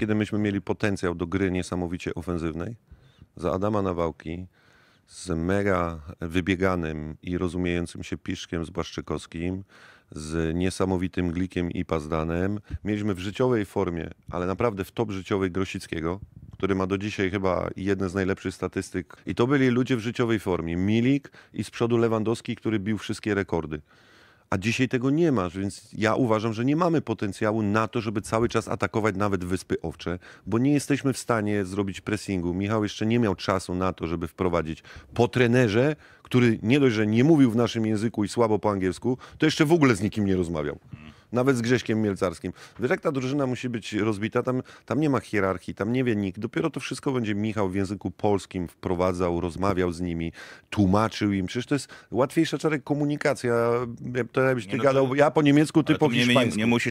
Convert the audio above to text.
kiedy myśmy mieli potencjał do gry niesamowicie ofensywnej, za Adama Nawałki, z mega wybieganym i rozumiejącym się Piszkiem z Błaszczykowskim, z niesamowitym Glikiem i Pazdanem. Mieliśmy w życiowej formie, ale naprawdę w top życiowej Grosickiego, który ma do dzisiaj chyba jedne z najlepszych statystyk. I to byli ludzie w życiowej formie. Milik i z przodu Lewandowski, który bił wszystkie rekordy. A dzisiaj tego nie ma, więc ja uważam, że nie mamy potencjału na to, żeby cały czas atakować nawet Wyspy Owcze, bo nie jesteśmy w stanie zrobić pressingu. Michał jeszcze nie miał czasu na to, żeby wprowadzić po trenerze, który nie dość, że nie mówił w naszym języku i słabo po angielsku, to jeszcze w ogóle z nikim nie rozmawiał nawet z Grześkiem Mielcarskim. Wiesz, jak ta drużyna musi być rozbita, tam, tam nie ma hierarchii, tam nie wie nikt. Dopiero to wszystko będzie Michał w języku polskim wprowadzał, rozmawiał z nimi, tłumaczył im. Przecież to jest łatwiejsza czarek komunikacja. Ja, to jakbyś ty no gadał, ja po niemiecku, ty po hiszpańsku. Nie, nie, nie musisz